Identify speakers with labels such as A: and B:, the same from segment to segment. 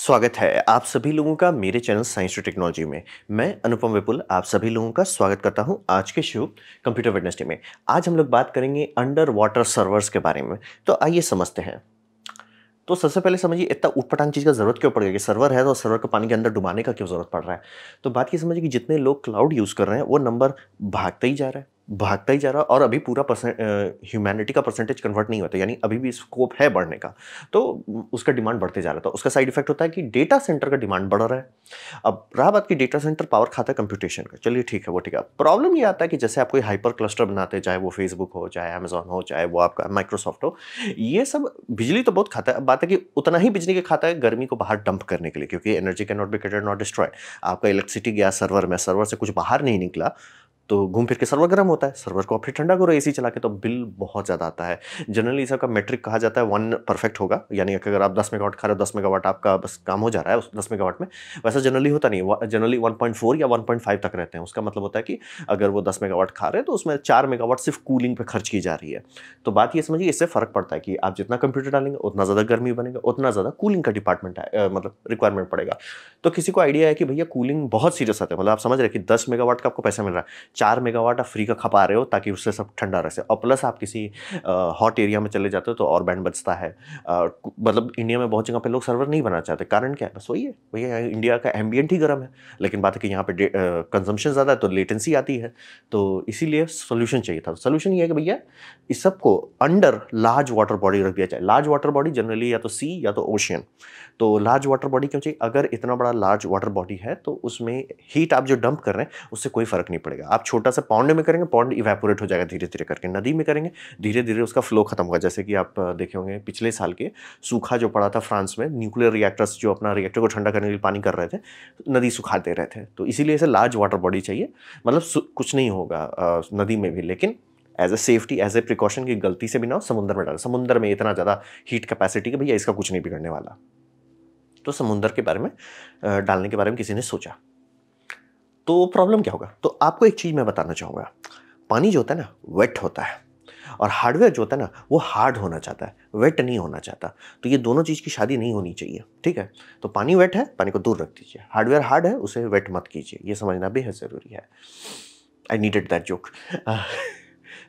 A: स्वागत है आप सभी लोगों का मेरे चैनल साइंस टू टेक्नोलॉजी में मैं अनुपम विपुल आप सभी लोगों का स्वागत करता हूं आज के शो कंप्यूटर वेडनेसडे में आज हम लोग बात करेंगे अंडर वाटर सर्वर्स के बारे में तो आइए समझते हैं तो सबसे पहले समझिए इतना उठपटांग चीज़ का जरूरत क्यों पड़ गई कि सर्वर है तो सर्वर को पानी के अंदर डुबाने का क्यों जरूरत पड़ रहा है तो बात ये समझिए कि जितने लोग क्लाउड यूज़ कर रहे हैं वो नंबर भागते ही जा रहा है भागता ही जा रहा और अभी पूरा ह्यूमैनिटी का परसेंटेज कन्वर्ट नहीं होता यानी अभी भी स्कोप है बढ़ने का तो उसका डिमांड बढ़ते जा रहा था तो उसका साइड इफेक्ट होता है कि डेटा सेंटर का डिमांड बढ़ रहा है अब रहा बात की डेटा सेंटर पावर खाता है कंप्यूटेशन का चलिए ठीक है वो ठीक है प्रॉब्लम ये आता है कि जैसे आप कोई हाइपर क्लस्टर बनाते हैं चाहे वो फेसबुक हो चाहे अमेजोन हो चाहे वो आपका माइक्रोसॉफ्ट हो ये सब बिजली तो बहुत खाता है बात है कि उतना ही बिजली के खाता है गर्मी को बाहर डंप करने के लिए क्योंकि energy can not be created not destroyed आपका इलेक्ट्रिसिटी गया सर्वर में सर्वर से कुछ बाहर नहीं निकला तो घूम फिर के सर्वर गर्म होता है सर्वर को आप फिर ठंडा करो एसी चला के तो बिल बहुत ज़्यादा आता है जनरली इसका मेट्रिक कहा जाता है वन परफेक्ट होगा यानी कि अगर आप दस मेगावाट खा रहे हो दस मेगावाट आपका बस काम हो जा रहा है उस दस मेगावाट में वैसा जनरली होता नहीं जनरली वन पॉइंट फोर या वन पॉइंट फाइव तक रहते हैं उसका मतलब होता है कि अगर वो दस मेगावाट खा रहे हैं तो उसमें चार मेगावाट सिर्फ कूलिंग पर खर्च की जा रही है तो बात ये समझिए इससे फ़र्क पड़ता है कि आप जितना कंप्यूटर डालेंगे उतना ज़्यादा गर्मी बनेगा उतना ज़्यादा कूलिंग का डिपार्टमेंट है मतलब रिक्वायरमेंट पड़ेगा तो किसी को आइडिया है कि भैया कूलिंग बहुत सीरियस आता है मतलब आप समझ रहे कि दस मेगावाट का आपको पैसा मिल रहा है चार मेगावाट आप फ्री का खपा रहे हो ताकि उससे सब ठंडा रह सके और प्लस आप किसी हॉट एरिया में चले जाते हो तो और बैंड बचता है मतलब इंडिया में बहुत जगह पे लोग सर्वर नहीं बनाना चाहते कारण क्या है बस वही है भैया इंडिया का एम्बियंट ही गर्म है लेकिन बात है कि यहाँ पर कंजम्पशन ज़्यादा है तो लेटेंसी आती है तो इसीलिए सोल्यूशन चाहिए था सोल्यूशन ये है कि भैया इस सबको अंडर लार्ज वाटर बॉडी रख दिया जाए लार्ज वाटर बॉडी जनरली या तो सी या तो ओशियन तो लार्ज वाटर बॉडी क्यों चाहिए अगर इतना बड़ा लार्ज वाटर बॉडी है तो उसमें हीट आप जो डंप कर रहे हैं उससे कोई फ़र्क नहीं पड़ेगा आप छोटा सा पॉन्ड में करेंगे पौंड इवेपोरेट हो जाएगा धीरे धीरे करके नदी में करेंगे धीरे धीरे उसका फ्लो खत्म होगा जैसे कि आप देखे होंगे पिछले साल के सूखा जो पड़ा था फ्रांस में न्यूक्लियर रिएक्टर्स जो अपना रिएक्टर को ठंडा करने के लिए पानी कर रहे थे नदी सुखा दे रहे थे तो इसीलिए ऐसे लार्ज वाटर बॉडी चाहिए मतलब कुछ नहीं होगा नदी में भी लेकिन as a safety as a precaution की गलती से भी ना समुद्र में डाल समुंदर में इतना ज़्यादा हीट कैपेसिटी का भैया इसका कुछ नहीं बिगड़ने वाला तो समुंदर के बारे में डालने के बारे में किसी ने सोचा तो प्रॉब्लम क्या होगा तो आपको एक चीज़ मैं बताना चाहूँगा पानी जो होता है ना वेट होता है और हार्डवेयर जो होता है ना वो हार्ड होना चाहता है वेट नहीं होना चाहता तो ये दोनों चीज़ की शादी नहीं होनी चाहिए ठीक है तो पानी वेट है पानी को दूर रख दीजिए हार्डवेयर हार्ड है उसे वेट मत कीजिए ये समझना बेहद ज़रूरी है आई नीडेड दैट जोक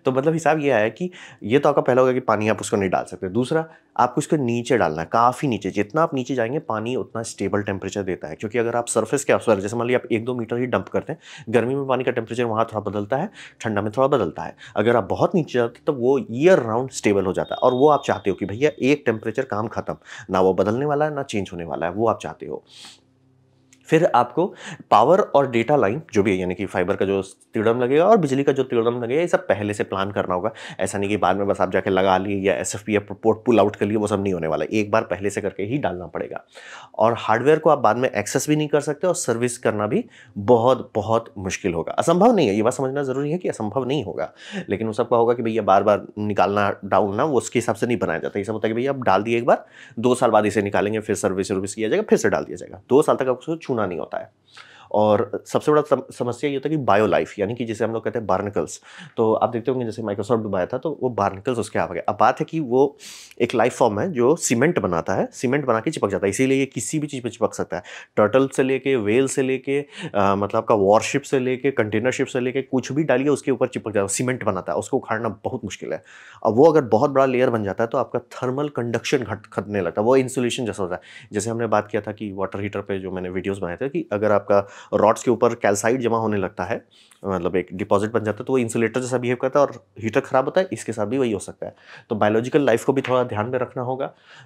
A: तो मतलब हिसाब ये आया कि ये तो आपका पहला होगा कि पानी आप उसको नहीं डाल सकते दूसरा आपको इसको नीचे डालना है काफ़ी नीचे जितना आप नीचे जाएंगे पानी उतना स्टेबल टेम्परेचर देता है क्योंकि अगर आप सर्फेस के अवसर जैसे मान लीजिए आप एक दो मीटर ही डंप करते हैं गर्मी में पानी का टेम्परेचर वहाँ थोड़ा बदलता है ठंडा में थोड़ा बदलता है अगर आप बहुत नीचे जाते तो वो ईयर राउंड स्टेबल हो जाता है और वो आप चाहते हो कि भैया एक टेम्परेचर काम खत्म ना वो बदलने वाला है ना चेंज होने वाला है वो आप चाहते हो फिर आपको पावर और डेटा लाइन जो भी है यानी कि फाइबर का जो तिड़म लगेगा और बिजली का जो तिड़म लगेगा ये सब पहले से प्लान करना होगा ऐसा नहीं कि बाद में बस आप जाके लगा लिए या एस एफ या पोर्ट पुल आउट कर लिए वो सब नहीं होने वाला एक बार पहले से करके ही डालना पड़ेगा और हार्डवेयर को आप बाद में एक्सेस भी नहीं कर सकते और सर्विस करना भी बहुत बहुत मुश्किल होगा असंभव नहीं है ये बात समझना ज़रूरी है कि असंभव नहीं होगा लेकिन वो सबका होगा कि भैया बार बार निकालना डालना वो उसके हिसाब से नहीं बनाया जाता ये सब होता है कि भैया आप डाल दिए एक बार दो साल बाद इसे निकालेंगे फिर सर्विस सर्विस किया जाएगा फिर से डाल दिया जाएगा दो साल तक आपको छूना होना नहीं होता है और सबसे बड़ा समस्या ये होता है कि बायो लाइफ यानी कि जिसे हम लोग कहते हैं बार्निकल्स तो आप देखते होंगे जैसे माइक्रोसॉफ्ट डुबाया था तो वो बार्निकल्स उसके आ गए अब बात है कि वो एक लाइफ फॉर्म है जो सीमेंट बनाता है सीमेंट बना के चिपक जाता है इसीलिए ये किसी भी चीज़ पर चिपक सकता है टर्टल से लेके वेल से लेके मतलब आपका वॉरशिप से लेके कंटेनर शिप से लेके कुछ भी डालिए उसके ऊपर चिपक जाता है सीमेंट बनाता है उसको उखाड़ना बहुत मुश्किल है अब वो अगर बहुत बड़ा लेयर बन जाता है तो आपका थर्मल कंडक्शन घट खतने लगता है वो इंसुलेशन जैसा होता है जैसे हमने बात किया था कि वाटर हीटर पर जो मैंने वीडियोज़ बनाए थे कि अगर आपका रॉड्स के ऊपर कैल्साइड जमा होने लगता है मतलब एक डिपॉजिट बन जाता है तो वो इंसुलेटर जैसा बिहेव करता है और हीटर ख़राब होता है इसके साथ भी वही हो सकता है तो बायोलॉजिकल लाइफ को भी थोड़ा ध्यान में रखना होगा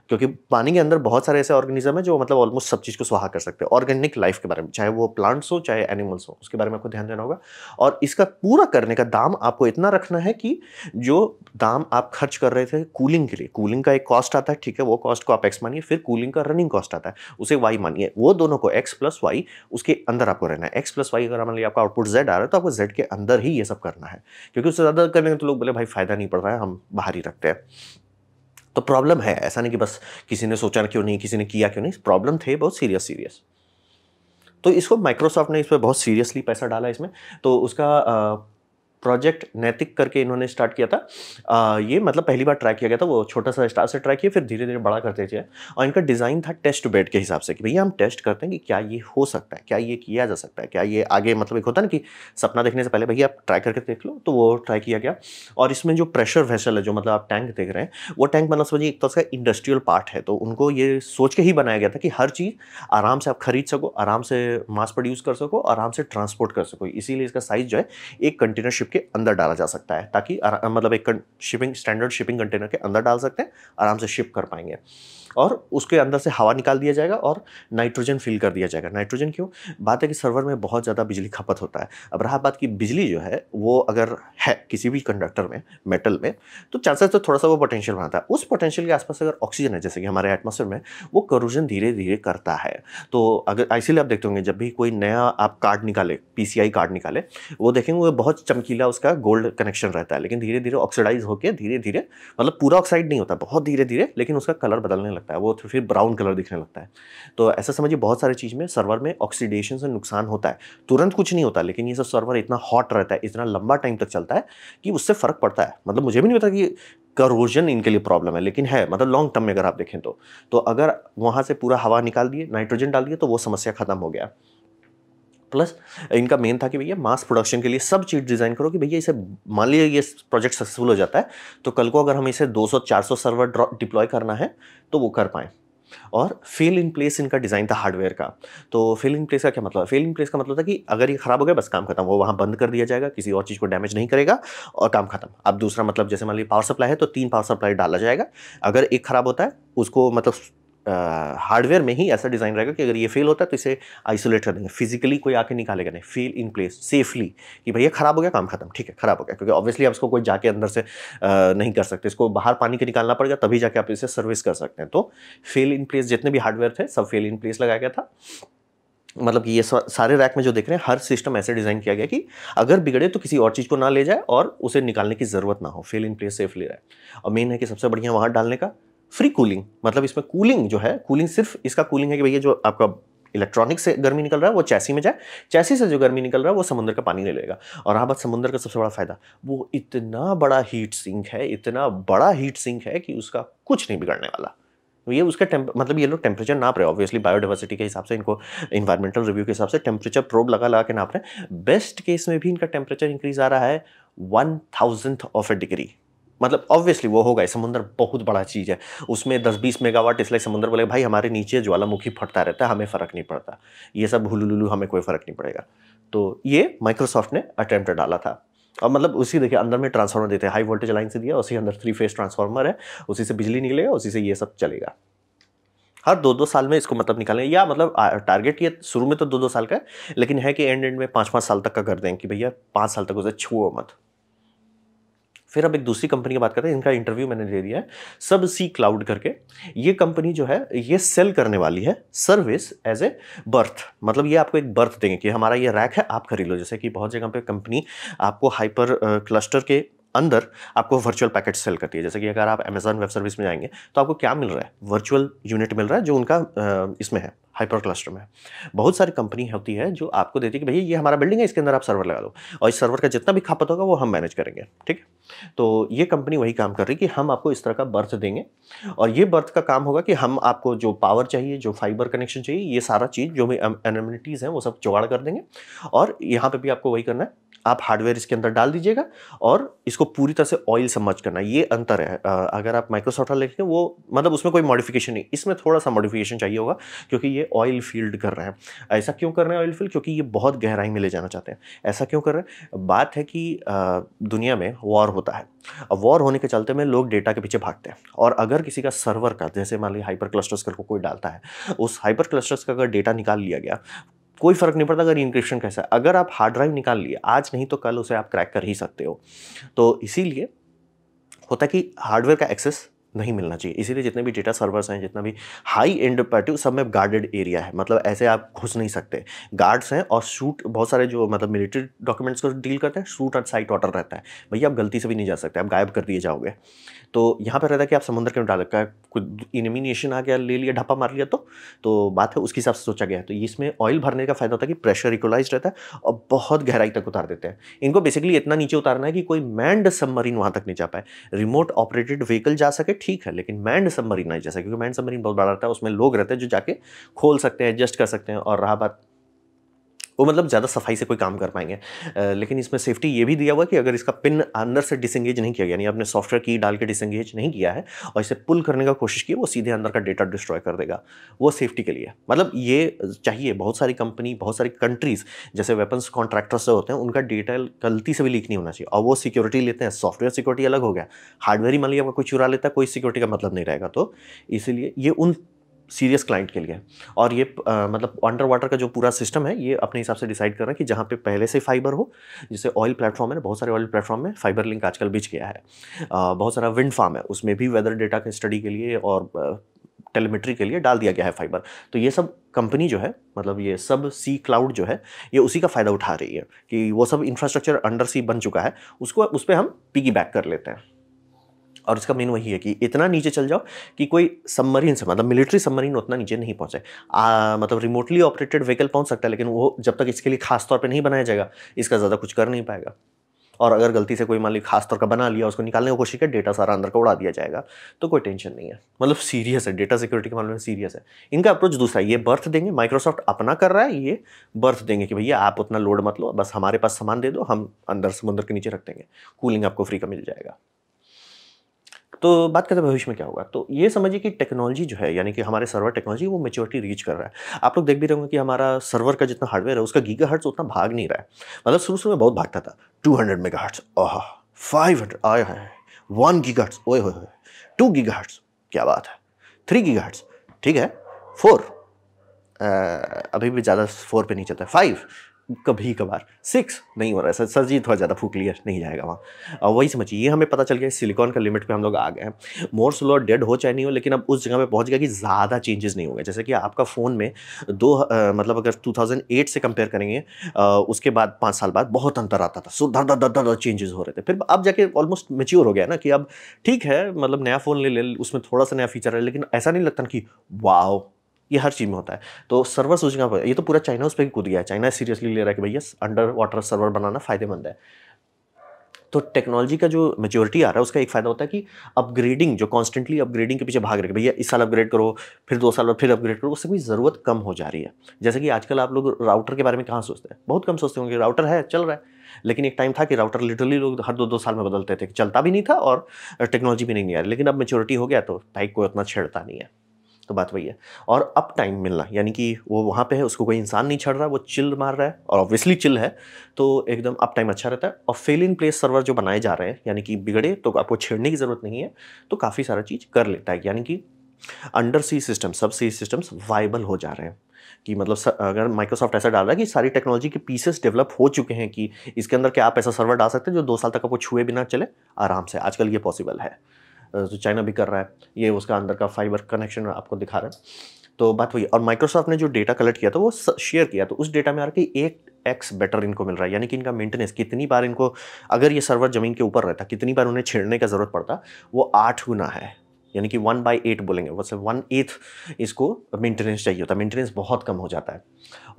A: क्योंकि पानी के अंदर बहुत सारे ऐसे ऑर्गेनिज्म है जो मतलब ऑलमोस्ट सब चीज़ को सुहा कर सकते हैं ऑर्गेनिक लाइफ के बारे में चाहे वो प्लांट्स हो चाहे एनिमल्स हो उसके बारे में आपको ध्यान देना होगा और इसका पूरा करने का दाम आपको इतना रखना है कि जो दाम आप खर्च कर रहे थे कूलिंग के लिए कूलिंग का एक कॉस्ट आता है ठीक है वो कॉस्ट को आप एक्स मानिए फिर कूलिंग का रनिंग कॉस्ट आता है उसे वाई मानिए वो दोनों को एक्स प्लस वाई उसके अंदर अंदर आपको रहना है एक्स प्लस वाई अगर मान लिया आपका आउटपुट जेड आ रहा है तो आपको जेड के अंदर ही ये सब करना है क्योंकि उससे ज़्यादा करने करेंगे तो लोग बोले भाई फ़ायदा नहीं पड़ रहा है हम बाहर ही रखते हैं तो प्रॉब्लम है ऐसा नहीं कि बस किसी ने सोचा क्यों नहीं किसी ने किया क्यों नहीं प्रॉब्लम थे बहुत सीरियस सीरियस तो इसको माइक्रोसॉफ्ट ने इस पर बहुत सीरियसली पैसा डाला इसमें तो उसका प्रोजेक्ट नैतिक करके इन्होंने स्टार्ट किया था आ, ये मतलब पहली बार ट्राई किया गया था वो छोटा सा स्टार से ट्राई किया फिर धीरे धीरे बड़ा करते थे और इनका डिज़ाइन था टेस्ट बेड के हिसाब से कि भैया हम टेस्ट करते हैं कि क्या ये हो सकता है क्या ये किया जा सकता है क्या ये आगे मतलब एक होता है ना कि सपना देखने से पहले भैया आप ट्राई करके देख लो तो वो ट्राई किया गया और इसमें जो प्रेशर वेसल है जो मतलब आप टैंक देख रहे हैं वो टैंक मतलब समझिए एक तरह तो उसका इंडस्ट्रियल पार्ट है तो उनको ये सोच के ही बनाया गया था कि हर चीज़ आराम से आप खरीद सको आराम से मास प्रोड्यूस कर सको आराम से ट्रांसपोर्ट कर सको इसीलिए इसका साइज़ जो है एक कंटेनर के अंदर डाला जा सकता है ताकि मतलब एक शिपिंग स्टैंडर्ड शिपिंग कंटेनर के अंदर डाल सकते हैं आराम से शिप कर पाएंगे और उसके अंदर से हवा निकाल दिया जाएगा और नाइट्रोजन फिल कर दिया जाएगा नाइट्रोजन क्यों बात है कि सर्वर में बहुत ज़्यादा बिजली खपत होता है अब रहा बात की बिजली जो है वो अगर है किसी भी कंडक्टर में मेटल में तो चांसेस तो थोड़ा सा वो पोटेंशियल बनाता है उस पोटेंशियल के आसपास अगर ऑक्सीजन है जैसे कि हमारे एटमोसफेयर में वो करोजन धीरे धीरे करता है तो अगर इसीलिए आप देखते होंगे जब भी कोई नया आप कार्ड निकाले पी कार्ड निकाले वो देखेंगे वो बहुत चमकीला उसका गोल्ड कनेक्शन रहता है लेकिन धीरे धीरे ऑक्सीडाइज होकर धीरे धीरे मतलब पूरा ऑक्साइड नहीं होता बहुत धीरे धीरे लेकिन उसका कलर बदलने लगता लगता है वो फिर ब्राउन कलर दिखने लगता है तो ऐसा समझिए बहुत सारी चीज़ में सर्वर में ऑक्सीडेशन से नुकसान होता है तुरंत कुछ नहीं होता लेकिन ये सब सर्वर इतना हॉट रहता है इतना लंबा टाइम तक चलता है कि उससे फ़र्क पड़ता है मतलब मुझे भी नहीं पता कि करोजन इनके लिए प्रॉब्लम है लेकिन है मतलब लॉन्ग टर्म में अगर आप देखें तो तो अगर वहाँ से पूरा हवा निकाल दिए नाइट्रोजन डाल दिए तो वो समस्या ख़त्म हो गया प्लस इनका मेन था कि भैया मास प्रोडक्शन के लिए सब चीज़ डिज़ाइन करो कि भैया इसे मान लीजिए ये प्रोजेक्ट सक्सेसफुल हो जाता है तो कल को अगर हम इसे 200-400 सर्वर डिप्लॉय करना है तो वो कर पाए और फेल इन प्लेस इनका डिज़ाइन था हार्डवेयर का तो फेल इन प्लेस का क्या मतलब फेल इन प्लेस का मतलब था कि अगर ये ख़राब हो गया बस काम खत्म वो वहाँ बंद कर दिया जाएगा किसी और चीज़ को डैमेज नहीं करेगा और काम खत्म अब दूसरा मतलब जैसे मान लीजिए पावर सप्लाई है तो तीन पावर सप्लाई डाला जाएगा अगर एक ख़राब होता है उसको मतलब हार्डवेयर में ही ऐसा डिज़ाइन रहेगा कि अगर ये फेल होता है तो इसे आइसोलेट कर देंगे फिजिकली कोई आके निकालेगा नहीं फेल इन प्लेस सेफली कि भैया ख़राब हो गया काम खत्म ठीक है ख़राब हो गया क्योंकि ऑब्वियसली आप इसको कोई जाके अंदर से आ, नहीं कर सकते इसको बाहर पानी के निकालना पड़ेगा तभी जाके आप इसे सर्विस कर सकते हैं तो फेल इन प्लेस जितने भी हार्डवेयर थे सब फेल इन प्लेस लगाया गया था मतलब कि ये सारे रैक में जो देख रहे हैं हर सिस्टम ऐसे डिज़ाइन किया गया कि अगर बिगड़े तो किसी और चीज़ को ना ले जाए और उसे निकालने की ज़रूरत ना हो फेल इन प्लेस सेफली रहे और मेन है कि सबसे बढ़िया वहाँ डालने का फ्री कूलिंग मतलब इसमें कूलिंग जो है कूलिंग सिर्फ इसका कूलिंग है कि भैया जो आपका इलेक्ट्रॉनिक से गर्मी निकल रहा है वो चैसी में जाए चैसी से जो गर्मी निकल रहा है वो समुद्र का पानी ले लेगा और रहा बात समुद्र का सबसे बड़ा फ़ायदा वो इतना बड़ा हीट सिंक है इतना बड़ा हीट सिंक है कि उसका कुछ नहीं बिगड़ने वाला ये उसका टेम्प मतलब ये लोग टेम्परेचर नाप रहे ऑब्वियसली बायोडाइवर्सिटी के हिसाब से इनको इन्वायरमेंटल रिव्यू के हिसाब से टेम्परेचर प्रोब लगा लगा के नाप रहे हैं बेस्ट केस में भी इनका टेम्परेचर इंक्रीज आ रहा है one thousandth of a degree मतलब ऑब्वियसली वो होगा समुद्र बहुत बड़ा चीज़ है उसमें 10-20 मेगावाट इसलिए समुद्र बोले भाई हमारे नीचे ज्वालामुखी फटता रहता है हमें फ़र्क नहीं पड़ता ये सब हुलुलुलु हमें कोई फ़र्क नहीं पड़ेगा तो ये माइक्रोसॉफ्ट ने अटैम्प्ट डाला था और मतलब उसी देखिए अंदर में ट्रांसफार्मर देते हैं हाई वोल्टेज लाइन से दिया उसी अंदर थ्री फेज ट्रांसफार्मर है उसी से बिजली निकलेगा उसी से ये सब चलेगा हर दो दो साल में इसको मतलब निकालें या मतलब टारगेट ये शुरू में तो दो दो साल का है लेकिन है कि एंड एंड में पाँच पाँच साल तक का कर दें कि भैया पाँच साल तक उसे छुओ मत फिर अब एक दूसरी कंपनी की बात करते हैं इनका इंटरव्यू मैंने दे दिया है सब सी क्लाउड करके ये कंपनी जो है ये सेल करने वाली है सर्विस एज ए बर्थ मतलब ये आपको एक बर्थ देंगे कि हमारा ये रैक है आप खरीद लो जैसे कि बहुत जगह पे कंपनी आपको हाइपर क्लस्टर uh, के अंदर आपको वर्चुअल पैकेट सेल करती है जैसे कि अगर आप अमेजन वेब सर्विस में जाएंगे तो आपको क्या मिल रहा है वर्चुअल यूनिट मिल रहा है जो उनका इसमें है हाइपर क्लस्टर में बहुत सारी कंपनी होती है जो आपको देती है कि भैया ये हमारा बिल्डिंग है इसके अंदर आप सर्वर लगा दो और इस सर्वर का जितना भी खपत होगा वो हम मैनेज करेंगे ठीक है तो ये कंपनी वही काम कर रही है कि हम आपको इस तरह का बर्थ देंगे और ये बर्थ का काम होगा कि हम आपको जो पावर चाहिए जो फाइबर कनेक्शन चाहिए ये सारा चीज़ जो भी एनिमिनिटीज़ हैं वो सब जुगाड़ कर देंगे और यहाँ पर भी आपको वही करना है आप हार्डवेयर इसके अंदर डाल दीजिएगा और इसको पूरी तरह से ऑयल समझ करना ये अंतर है अगर आप माइक्रोसॉफ्ट वाले देखें वो मतलब उसमें कोई मॉडिफिकेशन नहीं इसमें थोड़ा सा मॉडिफिकेशन चाहिए होगा क्योंकि ये ऑयल फील्ड कर रहे हैं ऐसा क्यों कर रहे हैं ऑयल फील्ड क्योंकि ये बहुत गहराई में ले जाना चाहते हैं ऐसा क्यों कर रहे हैं बात है कि दुनिया में वॉर होता है अब वॉर होने के चलते में लोग डेटा के पीछे भागते हैं और अगर किसी का सर्वर का जैसे मान लीजिए हाइपर क्लस्टर्स करके कोई डालता है उस हाइपर क्लस्टर्स का अगर डेटा निकाल लिया गया कोई फ़र्क नहीं पड़ता अगर इंक्रिप्शन कैसा है अगर आप हार्ड ड्राइव निकाल लिए आज नहीं तो कल उसे आप क्रैक कर ही सकते हो तो इसीलिए होता है कि हार्डवेयर का एक्सेस नहीं मिलना चाहिए इसीलिए जितने भी डेटा सर्वर्स हैं जितना भी हाई एंड पार्टी सब में गार्डेड एरिया है मतलब ऐसे आप घुस नहीं सकते गार्ड्स हैं और शूट बहुत सारे जो मतलब मिलिट्री डॉक्यूमेंट्स को डील करते हैं शूट और साइट ऑर्डर रहता है भैया आप गलती से भी नहीं जा सकते आप गायब कर दिए जाओगे तो यहाँ पर रहता है कि आप समुद्र के डाल रखा है कुछ इनमी आ गया ले लिया ढप्पा मार लिया तो तो बात है उसके हिसाब से सोचा गया है तो इसमें ऑयल भरने का फ़ायदा होता है कि प्रेशर इक्वलाइज रहता है और बहुत गहराई तक उतार देते हैं इनको बेसिकली इतना नीचे उतारना है कि कोई मैंड सबमरीन वहाँ तक नहीं जा पाए रिमोट ऑपरेटेड व्हीकल जा सके ठीक है लेकिन मैंड सबमरीन नहीं जैसा क्योंकि मैंड सबमरीन बहुत बड़ा रहता है उसमें लोग रहते हैं जो जाके खोल सकते हैं एडजस्ट कर सकते हैं और रहा बात वो मतलब ज़्यादा सफाई से कोई काम कर पाएंगे लेकिन इसमें सेफ्टी ये भी दिया हुआ कि अगर इसका पिन अंदर से डिसंगेज नहीं किया गया यानी आपने सॉफ्टवेयर की डाल के डिसंगेज नहीं किया है और इसे पुल करने का कोशिश की वो सीधे अंदर का डेटा डिस्ट्रॉय कर देगा वो सेफ्टी के लिए मतलब ये चाहिए बहुत सारी कंपनी बहुत सारी कंट्रीज़ जैसे वेपन्स कॉन्ट्रैक्टर्स होते हैं उनका डेटा गलती से भी लीक नहीं होना चाहिए और वो सिक्योरिटी लेते हैं सॉफ्टवेयर सिक्योरिटी अलग हो गया हार्डवेयर ही मान लिया कोई चुरा लेता है कोई सिक्योरिटी का मतलब नहीं रहेगा तो इसीलिए ये उन सीरियस क्लाइंट के लिए और ये आ, मतलब अंडर वाटर का जो पूरा सिस्टम है ये अपने हिसाब से डिसाइड कर रहे हैं कि जहाँ पे पहले से फाइबर हो जैसे ऑयल प्लेटफॉर्म है बहुत सारे ऑयल प्लेटफॉर्म में फाइबर लिंक आजकल बिछ गया है आ, बहुत सारा विंड फार्म है उसमें भी वेदर डेटा के स्टडी के लिए और टेलीमेट्री के लिए डाल दिया गया है फाइबर तो ये सब कंपनी जो है मतलब ये सब सी क्लाउड जो है ये उसी का फ़ायदा उठा रही है कि वो सब इंफ्रास्ट्रक्चर अंडर सी बन चुका है उसको उस पर हम पिगी बैक कर लेते हैं और उसका मेन वही है कि इतना नीचे चल जाओ कि कोई सबमरीन से मतलब मिलिट्री सबमरीन उतना नीचे नहीं पहुंचे आ, मतलब रिमोटली ऑपरेटेड व्हीकल पहुंच सकता है लेकिन वो जब तक इसके लिए खास तौर पर नहीं बनाया जाएगा इसका ज़्यादा कुछ कर नहीं पाएगा और अगर गलती से कोई मान ली खास तौर का बना लिया उसको निकालने की कोशिश कर डेटा सारा अंदर का उड़ा दिया जाएगा तो कोई टेंशन नहीं है मतलब सीरियस है डेटा सिक्योरिटी के मामले में सीरियस है इनका अप्रोच दूसरा ये बर्थ देंगे माइक्रोसॉफ्ट अपना कर रहा है ये बर्थ देंगे कि भैया आप उतना लोड मत लो बस हमारे पास सामान दे दो हम अंदर समुद्र के नीचे रख देंगे कूलिंग आपको फ्री का मिल जाएगा तो बात करते हैं भविष्य में क्या होगा तो ये समझिए कि टेक्नोलॉजी जो है यानी कि हमारे सर्वर टेक्नोलॉजी वो मेच्योरिटी रीच कर रहा है आप लोग देख भी रहे कि हमारा सर्वर का जितना हार्डवेयर है उसका गीगा हर्ट्स उतना भाग नहीं रहा है मतलब शुरू शुरू में बहुत भागता था two hundred megahertz oh five hundred आए हैं वन गीगा हर्ट्स ओए होए टू गीगा हर्ट्स क्या बात है थ्री गीगा हर्ट्स ठीक है फोर अभी भी ज़्यादा फोर पे नहीं चलता है फाइव कभी कभार सिक्स नहीं हो रहा है सर सर जी थोड़ा ज़्यादा फूक लिया नहीं जाएगा वहाँ वही समझिए ये हमें पता चल गया सिलिकॉन का लिमिट पे हम लोग आ गए हैं मोर स्लो डेड हो चाहे नहीं हो लेकिन अब उस जगह पे पहुँच गया कि ज़्यादा चेंजेस नहीं हो गए जैसे कि आपका फ़ोन में दो आ, मतलब अगर 2008 से कंपेयर करेंगे आ, उसके बाद पाँच साल बाद बहुत अंतर आता था सो दर दर दर चेंजेस हो रहे थे फिर अब जाके ऑलमोस्ट मेच्योर हो गया ना कि अब ठीक है मतलब नया फ़ोन ले ले उसमें थोड़ा सा नया फीचर है लेकिन ऐसा नहीं लगता कि वाह ये हर चीज़ में होता है तो सर्वर सोचना पड़ेगा ये तो पूरा चाइना उस पर कूद गया है चाइना सीरियसली ले रहा है कि भैया अंडर वाटर सर्वर बनाना फ़ायदेमंद है तो टेक्नोलॉजी का जो मेजोरिटी आ रहा है उसका एक फ़ायदा होता है कि अपग्रेडिंग जो कॉन्स्टेंटली अपग्रेडिंग के पीछे भाग रहे भैया इस साल अपग्रेड करो फिर दो साल बाद फिर अपग्रेड करो उससे भी ज़रूरत कम हो जा रही है जैसे कि आजकल आप लोग राउटर के बारे में कहाँ सोचते हैं बहुत कम सोचते होंगे राउटर है चल रहा है लेकिन एक टाइम था कि राउटर लिटरली लोग हर दो दो साल में बदलते थे चलता भी नहीं था और टेक्नोलॉजी भी नहीं आ रही लेकिन अब मेच्योरिटी हो गया तो टाइप कोई उतना छेड़ता नहीं है तो बात वही है और अब टाइम मिलना यानी कि वो वहाँ पे है उसको कोई इंसान नहीं छड़ रहा वो चिल मार रहा है और ऑब्वियसली चिल है तो एकदम अप टाइम अच्छा रहता है और फेल इन प्लेस सर्वर जो बनाए जा रहे हैं यानी कि बिगड़े तो आपको छेड़ने की ज़रूरत नहीं है तो काफ़ी सारा चीज़ कर लेता है यानी कि अंडर सी सिस्टम सब सी सिस्टम्स वाइबल हो जा रहे हैं कि मतलब सर, अगर माइक्रोसॉफ्ट ऐसा डाल रहा है कि सारी टेक्नोलॉजी के पीसेस डेवलप हो चुके हैं कि इसके अंदर क्या आप ऐसा सर्वर डाल सकते हैं जो दो साल तक आपको छुए बिना चले आराम से आजकल ये पॉसिबल है जो चाइना भी कर रहा है ये उसका अंदर का फाइबर कनेक्शन आपको दिखा रहा है तो बात हुई और माइक्रोसॉफ्ट ने जो डेटा कलेक्ट किया था वो शेयर किया तो उस डेटा में आ रहा कि एक एक्स बेटर इनको मिल रहा है यानी कि इनका मेंटेनेंस कितनी बार इनको अगर ये सर्वर ज़मीन के ऊपर रहता कितनी बार उन्हें छेड़ने का ज़रूरत पड़ता वो आठ गुना है यानी कि वन बाई एट बोलेंगे वैसे वन एथ इसको मेंटेनेंस चाहिए होता है मेंटेनेंस बहुत कम हो जाता है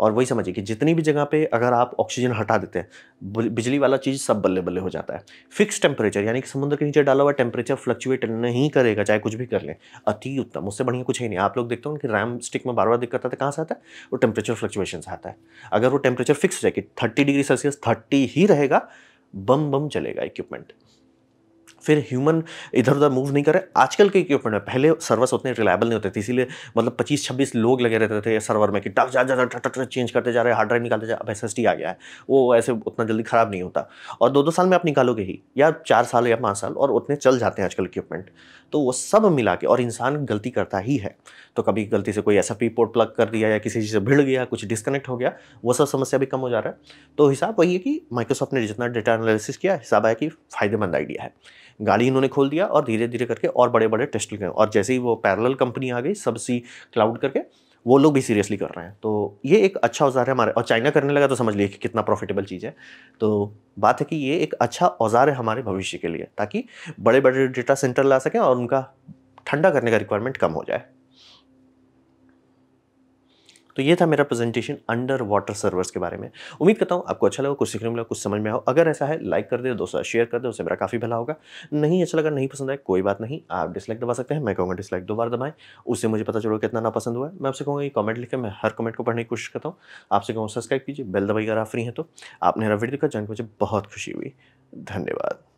A: और वही समझिए कि जितनी भी जगह पे अगर आप ऑक्सीजन हटा देते हैं बिजली वाला चीज़ सब बल्ले बल्ले हो जाता है फिक्स टेम्परेचर यानी कि समुद्र के नीचे डाला हुआ टेम्परेचर फ्लक्चुएट नहीं करेगा चाहे कुछ भी कर लें अति उत्तम उससे बढ़िया कुछ ही नहीं आप लोग देखते हो कि रैम स्टिक में बार बार दिक्कत आता है कहाँ से आता है वो टेम्परेचर फ्लक्चुएशन से आता है अगर वो टेम्परेचर फिक्स रहे कि थर्टी डिग्री सेल्सियस थर्टी ही रहेगा बम बम चलेगा इक्विपमेंट फिर ह्यूमन इधर उधर मूव नहीं कर रहे आजकल के इक्विपमेंट में पहले सर्वर्स उतने रिलायबल नहीं होते थे इसीलिए मतलब पच्चीस छब्बीस लोग लगे रहते थे सर्वर में कि टक जा जा टक टक चेंज करते जा रहे हार्ड ड्राइव निकालते जा अब एस आ गया है वो ऐसे उतना जल्दी ख़राब नहीं होता और दो दो साल में आप निकालोगे ही या चार साल या पाँच साल और उतने चल जाते हैं आजकल इक्विपमेंट तो वो सब मिला के और इंसान गलती करता ही है तो कभी गलती से कोई एस पोर्ट प्लग कर दिया या किसी चीज़ से भिड़ गया कुछ डिस्कनेक्ट हो गया वो सब समस्या भी कम हो जा रहा है तो हिसाब वही है कि माइक्रोसॉफ्ट ने जितना डेटा एनालिसिस किया हिसाब आया कि फ़ायदेमंद आइडिया है गाड़ी इन्होंने खोल दिया और धीरे धीरे करके और बड़े बड़े टेस्ट लगे और जैसे ही वो पैरल कंपनी आ गई सबसी क्लाउड करके वो लोग भी सीरियसली कर रहे हैं तो ये एक अच्छा औजार है हमारे और चाइना करने लगा तो समझ लीजिए कि कितना प्रॉफिटेबल चीज़ है तो बात है कि ये एक अच्छा औजार है हमारे भविष्य के लिए ताकि बड़े बड़े डेटा सेंटर ला सकें और उनका ठंडा करने का रिक्वायरमेंट कम हो जाए तो ये था मेरा प्रेजेंटेशन अंडर वाटर सर्वर्स के बारे में उम्मीद करता हूँ आपको अच्छा लगा कुछ सीखने मिला कुछ समझ में आओ अगर ऐसा है लाइक कर दे दोस्तों शेयर कर दे उससे मेरा काफ़ी भला होगा नहीं अच्छा लगा नहीं पसंद आए कोई बात नहीं आप डिसलाइक दबा सकते हैं मैं कहूँगा डिसलाइक दो बार दबाएं उससे मुझे पता चलो कितना पसंद हुआ है मैं आपसे कहूँगा कि कमेंट लिखकर मैं हर कमेंट को पढ़ने की कोशिश करता हूँ आपसे कहूँ सब्सक्राइब कीजिए बेल दबाई अगर आप फ्री हैं तो आपने मेरा वीडियो देखा जानकर मुझे बहुत खुशी हुई धन्यवाद